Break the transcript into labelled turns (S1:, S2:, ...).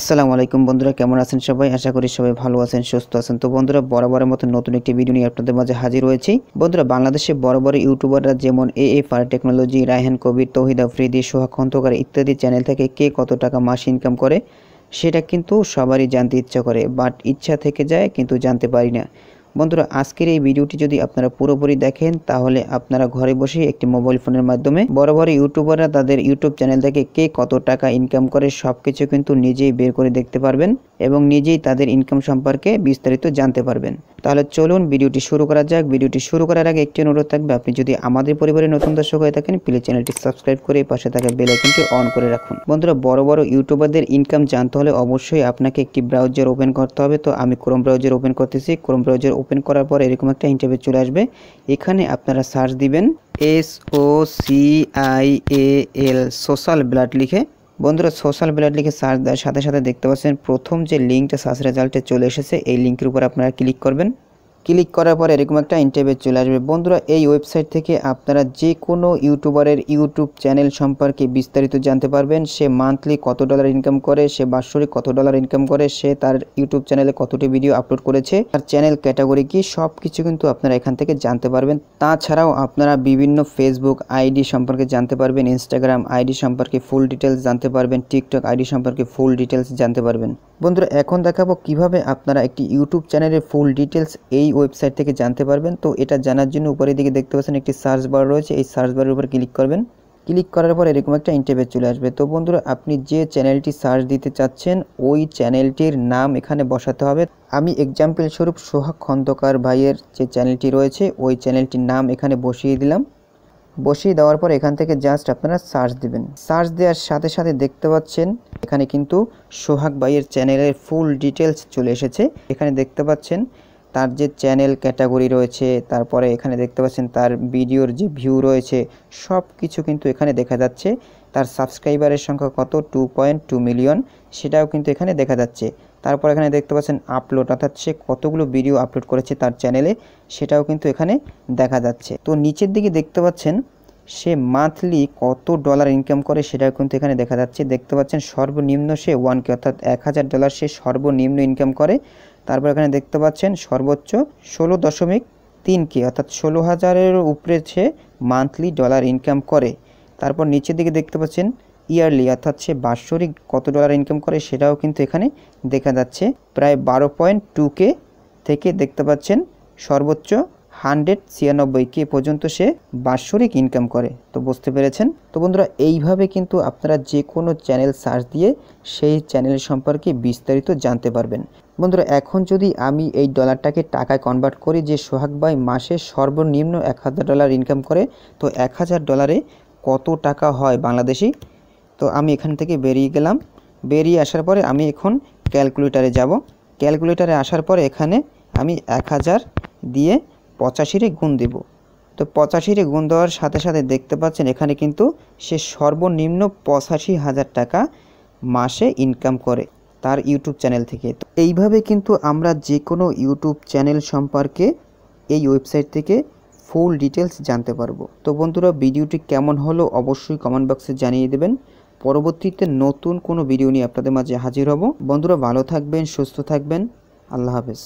S1: আসসালামু আলাইকুম বন্ধুরা কেমন আছেন সবাই আশা করি সবাই ভালো আছেন সুস্থ আছেন তো বন্ধুরা বরাবরের মতো নতুন একটি ভিডিও নিয়ে আপনাদের মাঝে হাজির হয়েছি বন্ধুরা বাংলাদেশে বড় বড় ইউটিউবাররা যেমন A F R technology Raihan Kabir Tawhid Afridi Soha Khondokar ইত্যাদি চ্যানেল থেকে কে কত টাকা মাস ইনকাম করে সেটা কিন্তু সবারই জানতে ইচ্ছা করে বাট ইচ্ছা থেকে যায় কিন্তু জানতে পারি না বন্ধুরা আজকের এই ভিডিওটি যদি আপনারা পুরোপুরি দেখেন তাহলে আপনারা ঘরে বসে একটি মোবাইল ফোনের মাধ্যমে বড় বড় ইউটিউবাররা তাদের ইউটিউব চ্যানেল থেকে কে কত টাকা ইনকাম করে সব কিছু কিন্তু নিজেই বের করে দেখতে পারবেন এবং নিজেই তাদের ইনকাম সম্পর্কে বিস্তারিত জানতে পারবেন তাহলে চলুন ভিডিওটি শুরু করা যাক ভিডিওটি শুরু করার আগে একটি অনুরোধ থাকবে আপনি যদি আমাদের পরিবারের নতুন দর্শক হয়ে থাকেন প্লিজ চ্যানেলটি সাবস্ক্রাইব করে পাশে থাকা আইকনটি অন করে রাখুন বন্ধুরা বড় বড় ইউটিউবারদের ইনকাম জানতে হলে অবশ্যই আপনাকে একটি ব্রাউজার ওপেন করতে হবে তো আমি ক্রোম ব্রাউজার ওপেন করতেছি ক্রোম ব্রাউজার ওপেন করার পর এরকম একটা ইন্টারভিউ চলে আসবে এখানে আপনারা সার্চ দিবেন S O C I A L social blood লিখে বন্ধুরা সোশ্যাল ব্লাড লিখে সার্চ দেওয়ার সাথে সাথে দেখতে পাচ্ছেন প্রথম যে লিঙ্কটা সার্চ রেজাল্টে চলে এসেছে এই লিঙ্কের উপর আপনারা ক্লিক করবেন ক্লিক করার পরে এরকম একটা ইন্টারভিউ চলে আসবে বন্ধুরা এই ওয়েবসাইট থেকে আপনারা যে কোনো ইউটিউবারের ইউটিউব চ্যানেল সম্পর্কে বিস্তারিত জানতে পারবেন সে মান্থলি কত ডলার ইনকাম করে সে বাৎসরিক কত ডলার ইনকাম করে সে তার ইউটিউব চ্যানেলে কতটি ভিডিও আপলোড করেছে তার চ্যানেল ক্যাটাগরি কি সব কিছু কিন্তু আপনারা এখান থেকে জানতে পারবেন তাছাড়াও আপনারা বিভিন্ন ফেসবুক আইডি সম্পর্কে জানতে পারবেন ইনস্টাগ্রাম আইডি সম্পর্কে ফুল ডিটেলস জানতে পারবেন টিকটক আইডি সম্পর্কে ফুল ডিটেলস জানতে পারবেন বন্ধুরা এখন দেখাবো কিভাবে আপনারা একটি ইউটিউব চ্যানেলের ফুল ডিটেলস এই ওয়েবসাইট থেকে জানতে পারবেন তো এটা জানার জন্য উপরের দিকে দেখতে পাচ্ছেন একটি সার্চ বার রয়েছে এই সার্চ বারের উপর ক্লিক করবেন ক্লিক করার পর এরকম একটা ইন্টারভেজ চলে আসবে তো বন্ধুরা আপনি যে চ্যানেলটি সার্চ দিতে চাচ্ছেন ওই চ্যানেলটির নাম এখানে বসাতে হবে আমি এক্সাম্পল স্বরূপ সোহাগ খন্দকার ভাইয়ের যে চ্যানেলটি রয়েছে ওই চ্যানেলটির নাম এখানে বসিয়ে দিলাম বসিয়ে দেওয়ার পর এখান থেকে জাস্ট আপনারা সার্চ দিবেন সার্চ দেওয়ার সাথে সাথে দেখতে পাচ্ছেন এখানে কিন্তু সোহাগ ভাইয়ের চ্যানেলের ফুল ডিটেলস চলে এসেছে এখানে দেখতে পাচ্ছেন তার যে চ্যানেল ক্যাটাগরি রয়েছে তারপরে এখানে দেখতে পাচ্ছেন তার ভিডিওর যে ভিউ রয়েছে সব কিছু কিন্তু এখানে দেখা যাচ্ছে তার সাবস্ক্রাইবারের সংখ্যা কত টু পয়েন্ট টু মিলিয়ন সেটাও কিন্তু এখানে দেখা যাচ্ছে তারপর এখানে দেখতে পাচ্ছেন আপলোড অর্থাৎ সে কতগুলো ভিডিও আপলোড করেছে তার চ্যানেলে সেটাও কিন্তু এখানে দেখা যাচ্ছে তো নিচের দিকে দেখতে পাচ্ছেন সে মান্থলি কত ডলার ইনকাম করে সেটাও কিন্তু এখানে দেখা যাচ্ছে দেখতে পাচ্ছেন সর্বনিম্ন সে ওয়ান কে অর্থাৎ এক হাজার ডলার সে সর্বনিম্ন ইনকাম করে তারপর এখানে দেখতে পাচ্ছেন সর্বোচ্চ ষোলো দশমিক তিন কে অর্থাৎ ষোলো হাজারের উপরে সে মান্থলি ডলার ইনকাম করে তারপর নিচের দিকে দেখতে পাচ্ছেন ইয়ারলি অর্থাৎ সে বাৎসরিক কত ডলার ইনকাম করে সেটাও কিন্তু এখানে দেখা যাচ্ছে প্রায় বারো পয়েন্ট টু কে থেকে দেখতে পাচ্ছেন সর্বোচ্চ হান্ড্রেড ছিয়ানব্বই কে পর্যন্ত সে বাৎসরিক ইনকাম করে তো বুঝতে পেরেছেন তো বন্ধুরা এইভাবে কিন্তু আপনারা যে কোনো চ্যানেল সার্চ দিয়ে সেই চ্যানেল সম্পর্কে বিস্তারিত জানতে পারবেন বন্ধুরা এখন যদি আমি এই ডলারটাকে টাকায় কনভার্ট করি যে সোহাগ ভাই মাসে সর্বনিম্ন এক হাজার ডলার ইনকাম করে তো এক হাজার ডলারে কত টাকা হয় বাংলাদেশি তো আমি এখান থেকে বেরিয়ে গেলাম বেরিয়ে আসার পরে আমি এখন ক্যালকুলেটারে যাব ক্যালকুলেটারে আসার পরে এখানে আমি এক হাজার দিয়ে পঁচাশিরে গুণ দেব তো পঁচাশিরে গুণ দেওয়ার সাথে সাথে দেখতে পাচ্ছেন এখানে কিন্তু সে সর্বনিম্ন পঁচাশি হাজার টাকা মাসে ইনকাম করে তার ইউটিউব চ্যানেল থেকে তো এইভাবে কিন্তু আমরা যে কোনো ইউটিউব চ্যানেল সম্পর্কে এই ওয়েবসাইট থেকে ফুল ডিটেলস জানতে পারবো তো বন্ধুরা ভিডিওটি কেমন হলো অবশ্যই কমেন্ট বক্সে জানিয়ে দেবেন পরবর্তীতে নতুন কোনো ভিডিও নিয়ে আপনাদের মাঝে হাজির হব বন্ধুরা ভালো থাকবেন সুস্থ থাকবেন আল্লাহ হাফেজ